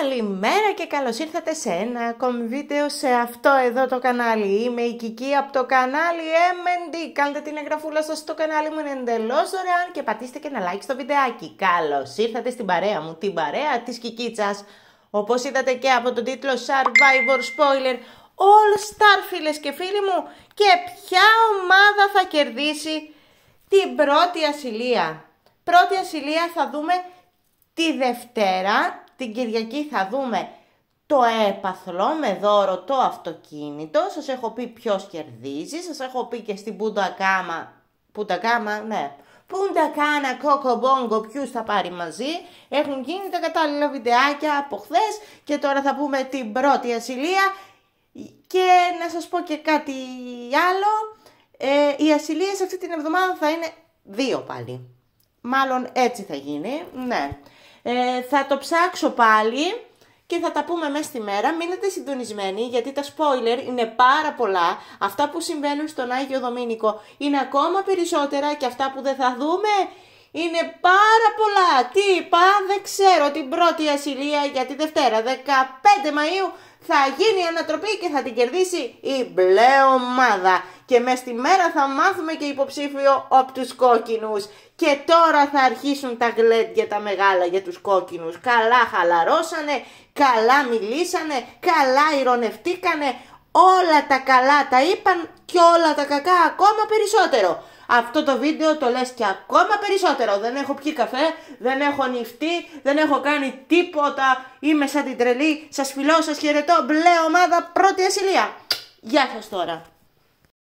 Καλημέρα και καλώς ήρθατε σε ένα ακόμη βίντεο σε αυτό εδώ το κανάλι. Είμαι η Κική από το κανάλι MND. Κάντε την εγγραφούλα σας στο κανάλι μου, είναι εντελώς δωρεάν και πατήστε και ένα like στο βιντεάκι. Καλώς ήρθατε στην παρέα μου, την παρέα της Κικίτσας. Όπως είδατε και από τον τίτλο Survivor Spoiler, All Star φίλες και φίλοι μου και ποια ομάδα θα κερδίσει την πρώτη ασυλία. Πρώτη ασυλία θα δούμε τη Δευτέρα την Κυριακή θα δούμε το έπαθλο με δώρο το αυτοκίνητο. Σας έχω πει ποιος κερδίζει. Σας έχω πει και στην Πουντακάμα. Πουντακάμα, ναι. Πουντακάνα, κόκο, μπόγκο, ποιους θα πάρει μαζί. Έχουν γίνει τα κατάλληλα βιντεάκια από χθες και τώρα θα πούμε την πρώτη ασυλία. Και να σας πω και κάτι άλλο. Ε, οι ασυλίες αυτή την εβδομάδα θα είναι δύο πάλι. Μάλλον έτσι θα γίνει, ναι. Ε, θα το ψάξω πάλι και θα τα πούμε μέσα στη μέρα. Μείνετε συντονισμένοι γιατί τα spoiler είναι πάρα πολλά. Αυτά που συμβαίνουν στον Άγιο Δομήνικο είναι ακόμα περισσότερα και αυτά που δεν θα δούμε είναι πάρα πολλά. Τι είπα, δεν ξέρω την πρώτη ασυλία για τη Δευτέρα, 15 Μαΐου θα γίνει ανατροπή και θα την κερδίσει η μπλε ομάδα και μες στη μέρα θα μάθουμε και υποψήφιο από τους κόκκινους. Και τώρα θα αρχίσουν τα γλέντια τα μεγάλα για τους κόκκινους. Καλά χαλαρώσανε, καλά μιλήσανε, καλά ηρωνευτήκανε, όλα τα καλά τα είπαν και όλα τα κακά ακόμα περισσότερο. Αυτό το βίντεο το λες και ακόμα περισσότερο. Δεν έχω πιει καφέ, δεν έχω νυφτεί, δεν έχω κάνει τίποτα. Είμαι σαν την τρελή, σας φιλώ, σας χαιρετώ, μπλε ομάδα πρώτη ασυλία. Γεια σας τώρα.